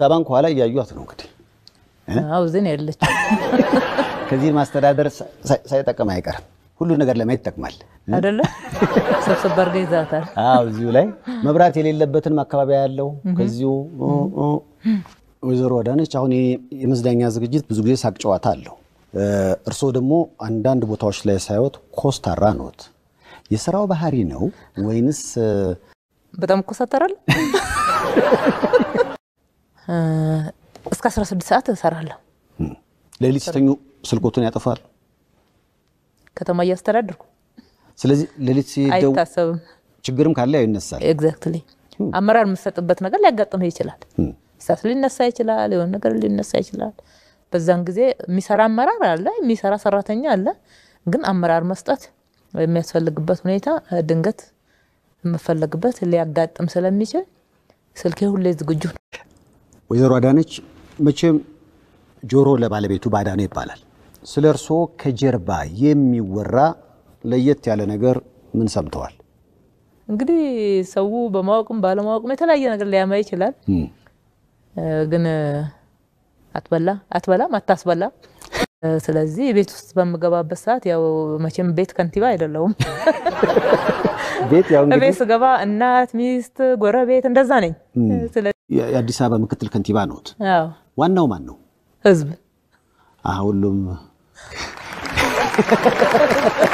ከባንክ ኋላ እያዩት ነው እንግዲህ ዝን ያለች ከዚህ ማስተዳደር ሳይጠቅም አይቀርም። ሁሉ ነገር ለማየት ይጠቅማል አይደለ? ሰብሰብ ይዛታል። አው እዚሁ ላይ መብራት የሌለበትን አካባቢ ያለው ከዚሁ ወይዘሮ አዳነች አሁን የመዝናኛ ዝግጅት ብዙ ጊዜ ሳቅ ጨዋታ አለው። እርስዎ ደግሞ አንዳንድ ቦታዎች ላይ ሳይወት ኮስታራ ነዎት። የስራው ባህሪ ነው ወይንስ በጣም ኮሳተራል? እስከ 16 ሰዓት እሰራለሁ። ሌሊት ሲተኙ ስልኮቱን ያጠፋል። ከተማ እያስተዳደርኩ ስለዚህ ሌሊት ሲደው ችግርም ካለ ያው ይነሳል። ኤግዛክትሊ አመራር የምሰጥበት ነገር ሊያጋጥም ይችላል። እሳት ሊነሳ ይችላል። የሆነ ነገር ሊነሳ ይችላል። በዛን ጊዜ የሚሰራ አመራር አለ፣ የሚሰራ ሰራተኛ አለ። ግን አመራር መስጠት የሚያስፈልግበት ሁኔታ ድንገት የምፈለግበት ሊያጋጥም ስለሚችል ስልኬ ሁሌ ዝግጁ ነው። ወይዘሮ አዳነች መቼም ጆሮ ለባለቤቱ ባዳነው ይባላል። ስለ እርስዎ ከጀርባ የሚወራ ለየት ያለ ነገር ምን ሰምተዋል? እንግዲህ ሰው በማወቅም ባለማወቅም የተለያየ ነገር ሊያማ ይችላል። ግን አትበላ አትበላም አታስበላ። ስለዚህ ቤት ውስጥ በምገባበት ሰዓት ያው መቼም ቤት ከንቲባ አይደለውም ቤት ያው እንግዲህ ቤት ስገባ እናት፣ ሚስት፣ ጎረቤት እንደዛ ነኝ። የአዲስ አበባ ምክትል ከንቲባ ነዎት። ዋናው ማን ነው? ህዝብ። ሁሉም